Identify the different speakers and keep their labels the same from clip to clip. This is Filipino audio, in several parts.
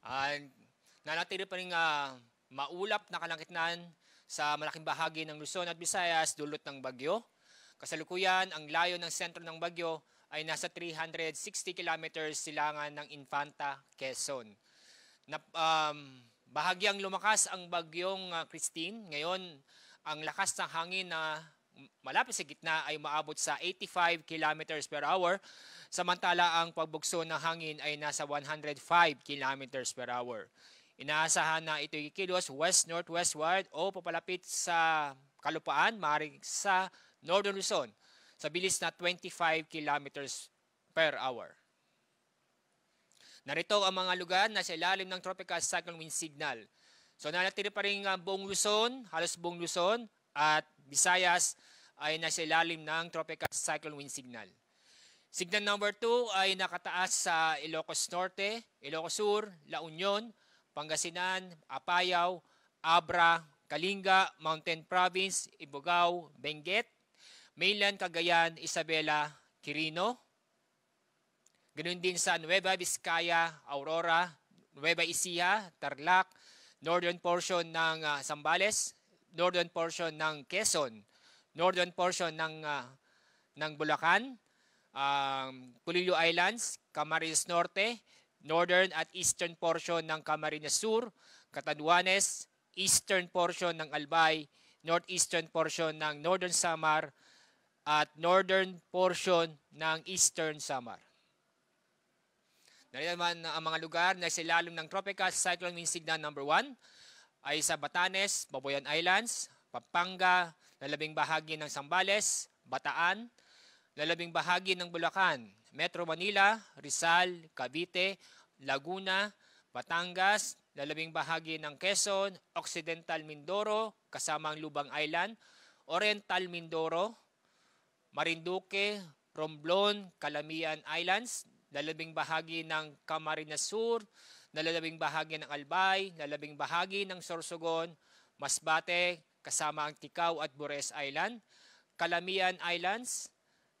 Speaker 1: Uh, nanatili pa rin uh, maulap na kalangitnaan sa malaking bahagi ng Luzon at Visayas dulot ng bagyo. Kasalukuyan, ang layo ng sentro ng bagyo ay nasa 360 kilometers silangan ng Infanta, Quezon. Na, um, bahagyang lumakas ang bagyong uh, Christine. Ngayon, ang lakas ng hangin na uh, malapit sa gitna ay maabot sa 85 kilometers per hour, samantala ang pagbugso ng hangin ay nasa 105 kilometers per hour. Inaasahan na ito kikilos west-northwestward o papalapit sa kalupaan, maaaring sa Northern Luzon, sa bilis na 25 kilometers per hour. Narito ang mga lugar na sa ilalim ng Tropical Cyclone Wind Signal. So nanatili pa rin buong Luzon, halos buong Luzon, at Visayas ay nasa ilalim ng Tropical Cyclone Wind Signal. Signal number 2 ay nakataas sa Ilocos Norte, Ilocos Sur, La Union, Pangasinan, Apayao, Abra, Kalinga, Mountain Province, Ibugao, Benguet, Mainland Cagayan, Isabela, Quirino. Ganun din sa Nueva Vizcaya, Aurora, Nueva Ecija, Tarlac, northern portion ng uh, ah, Sambales, northern portion ng Quezon, northern portion ng uh, ng Bulacan, um, Culillo Islands, Camarines Norte, northern at eastern portion ng Camarines Sur, Catanduanes, eastern portion ng Albay, northeastern portion ng Northern Samar, at northern portion ng Eastern Samar. Narito naman ang mga lugar na sa ng Tropical Cyclone Winsigna number 1, ay sa Batanes, Baboyan Islands, Pampanga, lalabing bahagi ng Sambales, Bataan, lalabing bahagi ng Bulacan, Metro Manila, Rizal, Cavite, Laguna, Batangas, lalabing bahagi ng Quezon, Occidental Mindoro, kasama ang Lubang Island, Oriental Mindoro, Marinduque, Romblon, Calamian Islands, lalabing bahagi ng Camarines Sur, na bahagi ng Albay, lalabing bahagi ng Sorsogon, Masbate, kasama ang Tikaw at Bures Island, Kalamian Islands,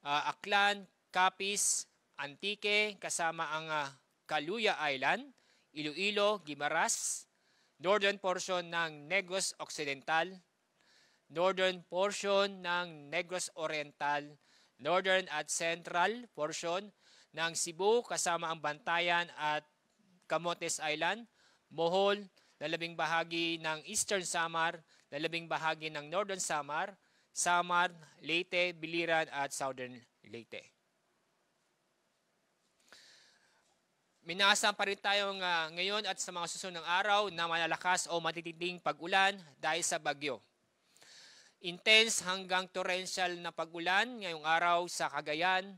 Speaker 1: uh, Aklan, Capiz, Antique, kasama ang uh, Kaluya Island, Iloilo, Guimaras, northern portion ng Negros Occidental, northern portion ng Negros Oriental, northern at central portion ng Cebu kasama ang Bantayan at Camotes Island, Bohol, lalabing bahagi ng Eastern Samar, lalabing bahagi ng Northern Samar, Samar, Leyte, Biliran at Southern Leyte. Minasam pa rin tayo uh, ah, ngayon at sa mga susunod ng araw na malalakas o matitinding pag-ulan dahil sa bagyo. Intense hanggang torrential na pag-ulan ngayong araw sa Cagayan,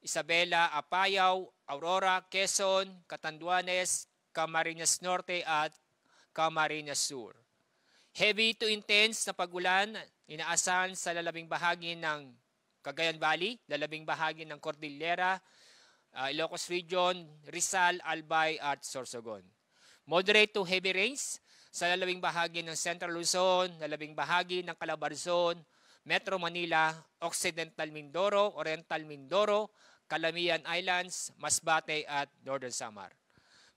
Speaker 1: Isabela, Apayao, Aurora, Quezon, Catanduanes, Camarines Norte at Camarines Sur. Heavy to intense na pagulan inaasahan sa lalabing bahagi ng Cagayan Valley, lalabing bahagi ng Cordillera, uh, Ilocos Region, Rizal, Albay at Sorsogon. Moderate to heavy rains sa lalabing bahagi ng Central Luzon, lalabing bahagi ng Calabarzon, Metro Manila, Occidental Mindoro, Oriental Mindoro Kalamian Islands, Masbate at Northern Samar.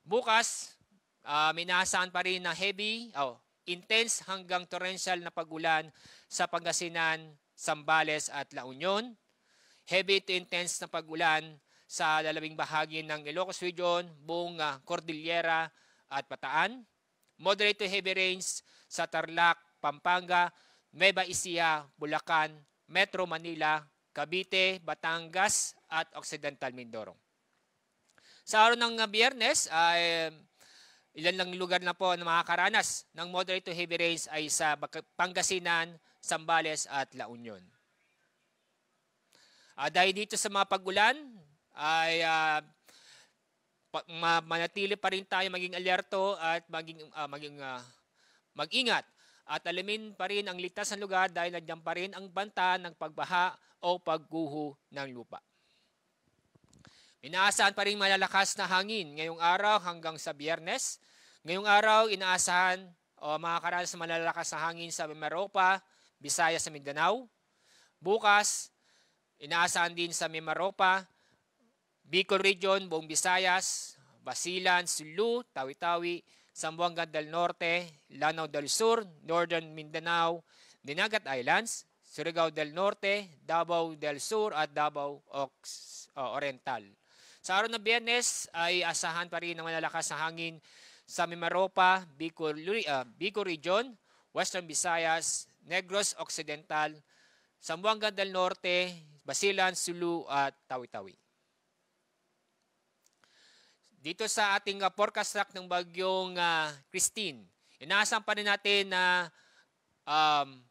Speaker 1: Bukas, uh, ah, minasahan pa rin na heavy, oh, intense hanggang torrential na pagulan sa Pangasinan, Sambales at La Union. Heavy to intense na pagulan sa lalabing bahagi ng Ilocos Region, buong uh, Cordillera at Pataan. Moderate to heavy rains sa Tarlac, Pampanga, Nueva Ecija, Bulacan, Metro Manila, Cavite, Batangas at Occidental Mindoro. Sa araw ng ah, biyernes, ay uh, ilan lang lugar na po na makakaranas ng moderate to heavy rains ay sa Pangasinan, Sambales at La Union. Uh, dahil dito sa mga pagulan, ay uh, ma- manatili pa rin tayo maging alerto at maging uh, maging uh, mag-ingat at alamin pa rin ang ligtas ng lugar dahil nandiyan pa rin ang banta ng pagbaha o pagguho ng lupa. Inaasahan pa rin malalakas na hangin ngayong araw hanggang sa biyernes. Ngayong araw, inaasahan o makakaranas na malalakas na hangin sa Mimaropa, Bisaya sa Mindanao. Bukas, inaasahan din sa Mimaropa, Bicol Region, buong Bisayas, Basilan, Sulu, Tawi-Tawi, Sambuanga del Norte, Lanao del Sur, Northern Mindanao, Dinagat Islands, Surigao del Norte, Davao del Sur at Davao Ox, uh, Oriental. Sa araw ng Biyernes ay asahan pa rin ng malalakas na hangin sa Mimaropa, Bicol, uh, Bicol Region, Western Visayas, Negros Occidental, Sambuanga del Norte, Basilan, Sulu at Tawi-Tawi. Dito sa ating uh, forecast track ng bagyong uh, Christine, inaasahan pa rin natin na um,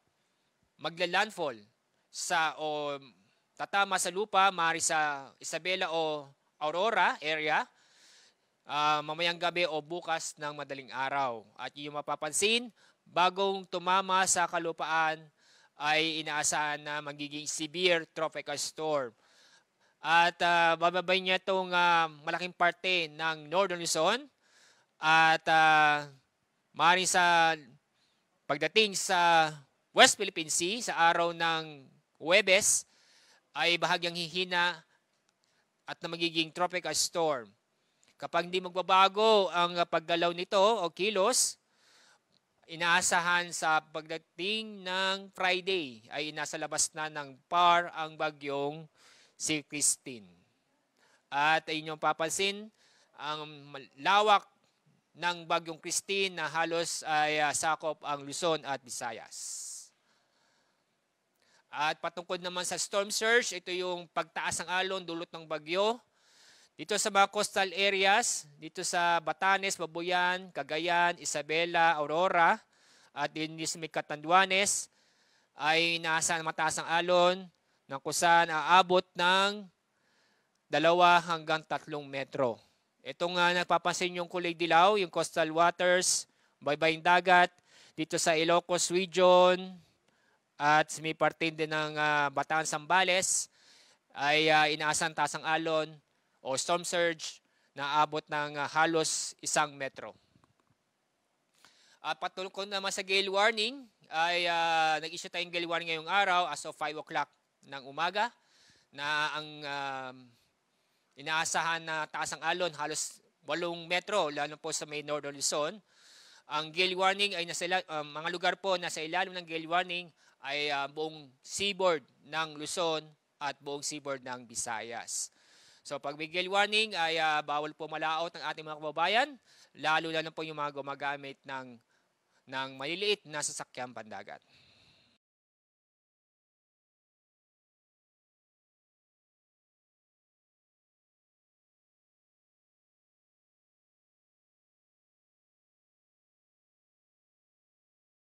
Speaker 1: magla-landfall sa o tatama sa lupa, mari sa Isabela o Aurora area uh, mamayang gabi o bukas ng madaling araw. At yung mapapansin, bagong tumama sa kalupaan ay inaasahan na magiging severe tropical storm. At uh, bababay niya itong uh, malaking parte ng Northern Luzon at uh, maaaring sa pagdating sa West Philippine Sea sa araw ng Huwebes ay bahagyang hihina at na magiging tropical storm. Kapag hindi magbabago ang paggalaw nito o kilos, inaasahan sa pagdating ng Friday ay nasa labas na ng par ang bagyong si Christine. At inyong papansin, ang lawak ng bagyong Christine na halos ay ah, sakop ang Luzon at Visayas. At patungkol naman sa storm surge, ito yung pagtaas ng alon dulot ng bagyo. Dito sa mga coastal areas, dito sa Batanes, Babuyan, Cagayan, Isabela, Aurora, at din Dinismic Catanduanes, ay nasa mataas ang alon ng kusan aabot ng 2 hanggang 3 metro. Ito nga napapansin yung kulay dilaw, yung coastal waters, baybayin dagat, dito sa Ilocos region, at si May Partain din ng uh, Bataan Sambales ay uh, ah, inaasan tasang alon o storm surge na abot ng uh, halos isang metro. At patulkon naman sa gale warning ay uh, nag-issue tayong gale warning ngayong araw as of 5 o'clock ng umaga na ang uh, inaasahan na taas ang alon halos 8 metro lalo po sa may northern Luzon ang gale warning ay nasa um, mga lugar po nasa ilalim ng gale warning ay uh, buong seaboard ng Luzon at buong seaboard ng Visayas. So pag may gale warning ay uh, bawal po malaot ng ating mga kababayan, lalo na po yung mga gumagamit ng, ng maliliit na sasakyang pandagat.